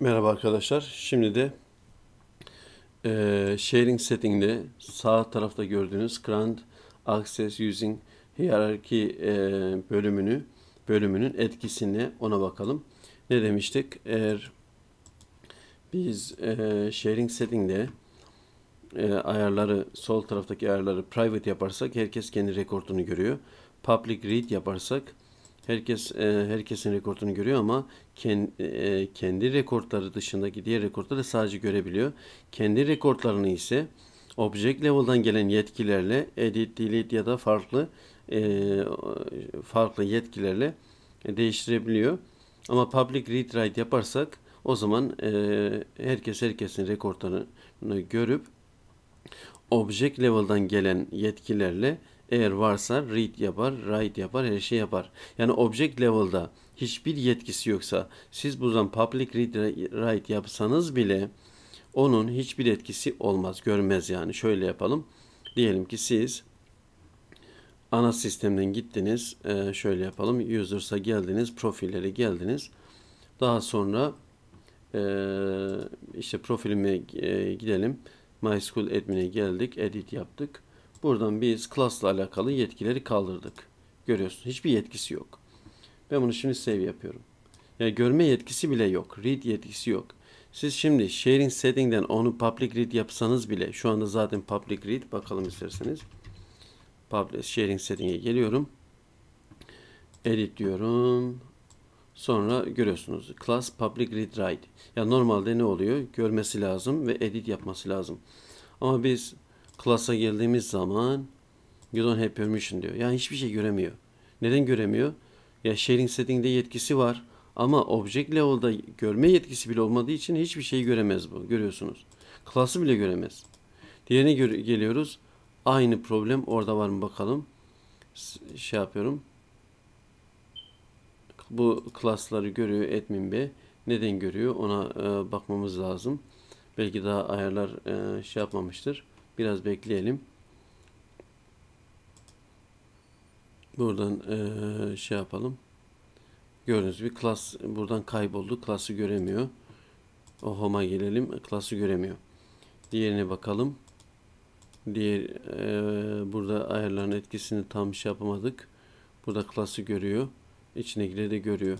Merhaba arkadaşlar. Şimdi de e, sharing setting'de sağ tarafta gördüğünüz grant Access Using Hierarchy e, bölümünü bölümünün etkisini ona bakalım. Ne demiştik? Eğer biz e, sharing setting'de e, ayarları sol taraftaki ayarları private yaparsak herkes kendi rekortunu görüyor. Public read yaparsak Herkes e, herkesin rekortunu görüyor ama kendi, e, kendi rekortları dışındaki diğer rekortları sadece görebiliyor. Kendi rekortlarını ise object level'dan gelen yetkilerle edit, delete ya da farklı e, farklı yetkilerle değiştirebiliyor. Ama public read write yaparsak o zaman e, herkes herkesin rekortlarını görüp object level'dan gelen yetkilerle eğer varsa read yapar, write yapar, her şey yapar. Yani object level'da hiçbir yetkisi yoksa siz buradan public read write yapsanız bile onun hiçbir etkisi olmaz, görmez yani. Şöyle yapalım. Diyelim ki siz ana sistemden gittiniz. Ee, şöyle yapalım. Users'a geldiniz, profillere geldiniz. Daha sonra e, işte profilime e, gidelim. MySQL Admin'e geldik, edit yaptık. Buradan biz class'la alakalı yetkileri kaldırdık. Görüyorsun hiçbir yetkisi yok. Ben bunu şimdi save yapıyorum. Yani görme yetkisi bile yok. Read yetkisi yok. Siz şimdi sharing setting'den onu public read yapsanız bile şu anda zaten public read bakalım isterseniz. Public sharing setting'e geliyorum. Edit diyorum. Sonra görüyorsunuz class public read write. Ya normalde ne oluyor? Görmesi lazım ve edit yapması lazım. Ama biz Klasa geldiğimiz zaman you don't have permission diyor. Yani hiçbir şey göremiyor. Neden göremiyor? Ya sharing setting'de yetkisi var ama object level'da görme yetkisi bile olmadığı için hiçbir şey göremez bu. Görüyorsunuz. Klası bile göremez. Diğerine geliyoruz. Aynı problem orada var mı bakalım. Şey yapıyorum. Bu klasları görüyor admin B. Neden görüyor? Ona e, bakmamız lazım. Belki daha ayarlar e, şey yapmamıştır. Biraz bekleyelim. Buradan ee, şey yapalım. Gördüğünüz gibi klas buradan kayboldu. Klası göremiyor. O home'a gelelim. Klası göremiyor. Diğerine bakalım. Diğer e, burada ayarların etkisini tam şey yapamadık. Burada klası görüyor. İçindekileri de görüyor.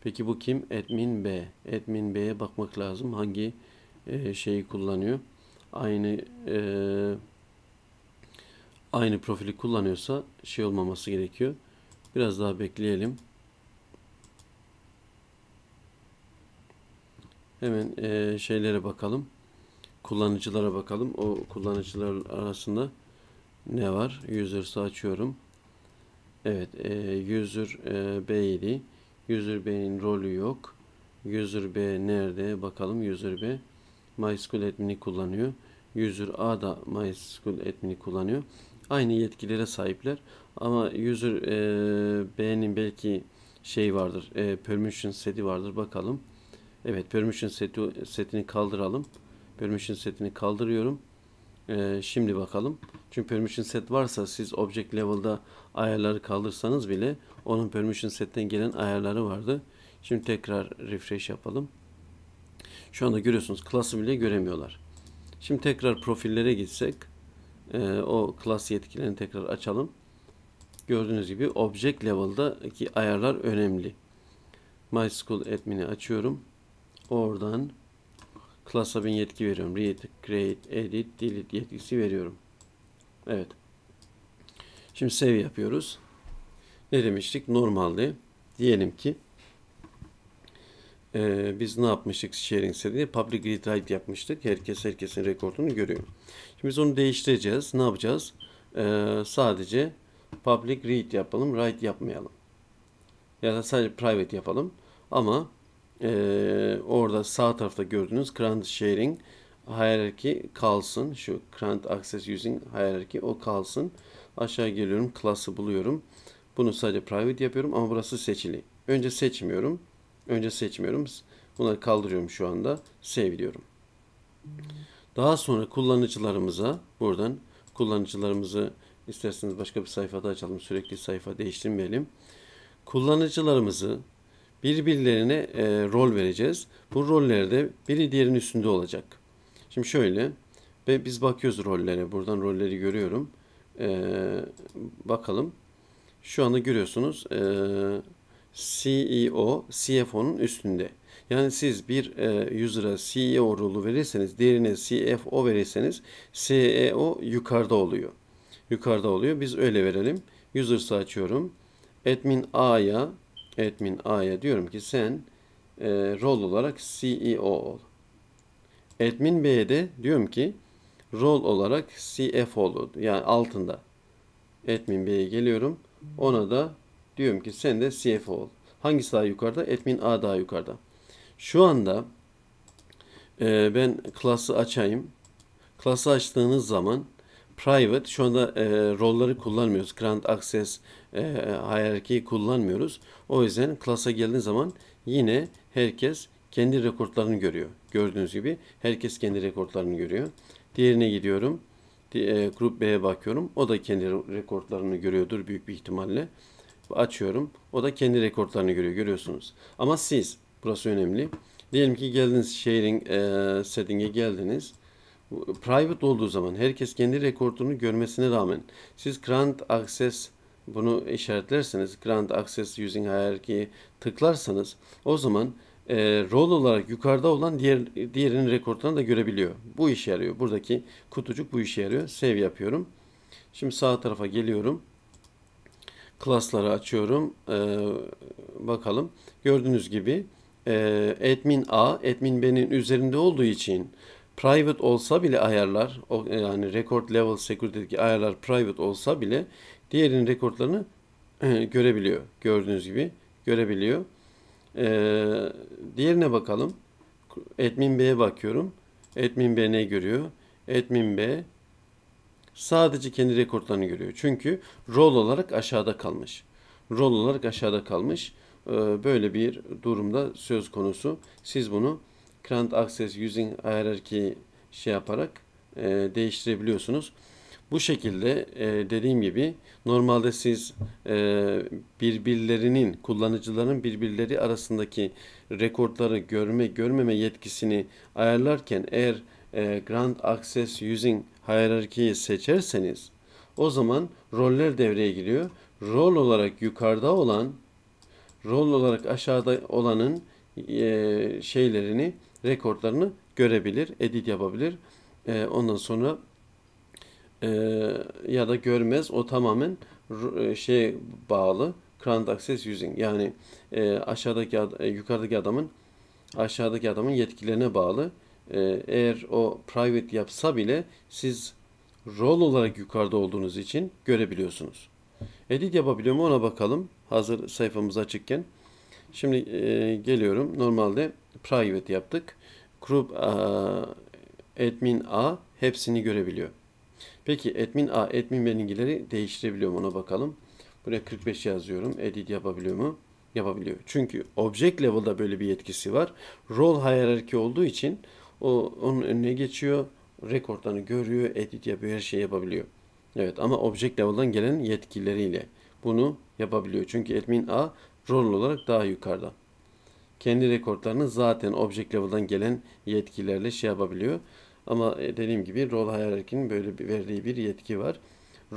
Peki bu kim? Admin B. Admin B'ye bakmak lazım. Hangi e, şeyi kullanıyor? aynı e, aynı profili kullanıyorsa şey olmaması gerekiyor. Biraz daha bekleyelim. Hemen e, şeylere bakalım. Kullanıcılara bakalım. O kullanıcılar arasında ne var? Users'ı açıyorum. Evet. E, user e, b User B'nin rolü yok. User B nerede? Bakalım User B. MySQL admin'i kullanıyor. User A da MySQL admin'i kullanıyor. Aynı yetkilere sahipler. Ama user e, B'nin belki şey vardır. E, permission seti vardır. Bakalım. Evet permission seti, setini kaldıralım. Permission setini kaldırıyorum. E, şimdi bakalım. Çünkü permission set varsa siz object level'da ayarları kaldırsanız bile onun permission setten gelen ayarları vardı. Şimdi tekrar refresh yapalım. Şu anda görüyorsunuz klası bile göremiyorlar. Şimdi tekrar profillere gitsek e, o klas yetkilerini tekrar açalım. Gördüğünüz gibi object level'daki ayarlar önemli. MySQL School admin'i açıyorum. Oradan klasa bir yetki veriyorum. Read, create, edit, delete yetkisi veriyorum. Evet. Şimdi save yapıyoruz. Ne demiştik? Normalde diyelim ki e, biz ne yapmıştık sharing setini? Public read write yapmıştık. Herkes herkesin rekordunu görüyor. Şimdi biz onu değiştireceğiz. Ne yapacağız? E, sadece public read yapalım. Write yapmayalım. Ya da sadece private yapalım. Ama e, orada sağ tarafta gördüğünüz grant sharing hierarchy kalsın. Şu grant access using hierarchy o kalsın. Aşağı geliyorum. Class'ı buluyorum. Bunu sadece private yapıyorum ama burası seçili. Önce seçmiyorum. Önce seçmiyorum. Bunları kaldırıyorum şu anda. Save diyorum. Daha sonra kullanıcılarımıza buradan kullanıcılarımızı isterseniz başka bir sayfada açalım. Sürekli sayfa değiştirmeyelim. Kullanıcılarımızı birbirlerine e, rol vereceğiz. Bu rollerde biri diğerinin üstünde olacak. Şimdi şöyle ve biz bakıyoruz rollere. Buradan rolleri görüyorum. E, bakalım. Şu anda görüyorsunuz. E, CEO, CFO'nun üstünde. Yani siz bir e, lira CEO rolü verirseniz, diğerine CFO verirseniz CEO yukarıda oluyor. Yukarıda oluyor. Biz öyle verelim. User'sı açıyorum. Admin A'ya admin A'ya diyorum ki sen e, rol olarak CEO ol. Admin B'ye de diyorum ki rol olarak CFO ol. Yani altında. Admin B'ye geliyorum. Ona da Diyorum ki sen de CFO ol. Hangisi daha yukarıda? Admin A daha yukarıda. Şu anda e, ben klası açayım. Klası açtığınız zaman private şu anda e, rolları kullanmıyoruz. Grant access e, hiyerarchiyi kullanmıyoruz. O yüzden klasa geldiğiniz zaman yine herkes kendi rekortlarını görüyor. Gördüğünüz gibi herkes kendi rekortlarını görüyor. Diğerine gidiyorum. E, grup B'ye bakıyorum. O da kendi rekortlarını görüyordur büyük bir ihtimalle açıyorum. O da kendi rekorlarını görüyor görüyorsunuz. Ama siz burası önemli. Diyelim ki geldiniz sharing e, setting'e geldiniz. Private olduğu zaman herkes kendi rekorunu görmesine rağmen siz grant access bunu işaretlerseniz grant access using hierarchy tıklarsanız o zaman e, rol olarak yukarıda olan diğer diğerinin rekorlarını da görebiliyor. Bu işe yarıyor. Buradaki kutucuk bu işe yarıyor. Save yapıyorum. Şimdi sağ tarafa geliyorum klasları açıyorum. Ee, bakalım. Gördüğünüz gibi e, admin A, admin B'nin üzerinde olduğu için private olsa bile ayarlar, o, yani record level security'deki ayarlar private olsa bile diğerinin rekordlarını e, görebiliyor. Gördüğünüz gibi görebiliyor. Ee, diğerine bakalım. Admin B'ye bakıyorum. Admin B ne görüyor? Admin B sadece kendi rekortlarını görüyor. Çünkü rol olarak aşağıda kalmış. Rol olarak aşağıda kalmış. Ee, böyle bir durumda söz konusu. Siz bunu Grant Access Using Hierarchy şey yaparak e, değiştirebiliyorsunuz. Bu şekilde e, dediğim gibi normalde siz e, birbirlerinin kullanıcıların birbirleri arasındaki rekortları görme görmeme yetkisini ayarlarken eğer e, Grant Access Using hiyerarşiyi seçerseniz o zaman roller devreye giriyor. Rol olarak yukarıda olan rol olarak aşağıda olanın e, şeylerini rekortlarını görebilir, edit yapabilir. E, ondan sonra e, ya da görmez. O tamamen e, şey bağlı. Grant Access Using yani e, aşağıdaki e, yukarıdaki adamın aşağıdaki adamın yetkilerine bağlı. Ee, eğer o private yapsa bile siz rol olarak yukarıda olduğunuz için görebiliyorsunuz. Edit yapabiliyor mu ona bakalım. Hazır sayfamız açıkken. Şimdi e, geliyorum. Normalde private yaptık. Group a, e, admin A hepsini görebiliyor. Peki admin A, admin bilgileri değiştirebiliyor mu ona bakalım. Buraya 45 yazıyorum. Edit yapabiliyor mu? Yapabiliyor. Çünkü object level'da böyle bir yetkisi var. Rol hierarchy olduğu için o onun önüne geçiyor. Rekortlarını görüyor. Edit yapıyor. Her şeyi yapabiliyor. Evet ama object level'dan gelen yetkileriyle bunu yapabiliyor. Çünkü admin A rol olarak daha yukarıda. Kendi rekortlarını zaten object level'dan gelen yetkilerle şey yapabiliyor. Ama e, dediğim gibi rol hierarchy'nin böyle bir, verdiği bir yetki var.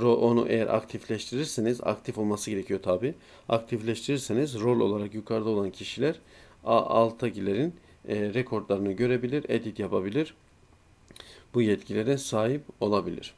Rol onu eğer aktifleştirirseniz aktif olması gerekiyor tabi. Aktifleştirirseniz rol olarak yukarıda olan kişiler A alttakilerin e, rekortlarını görebilir, edit yapabilir. Bu yetkilere sahip olabilir.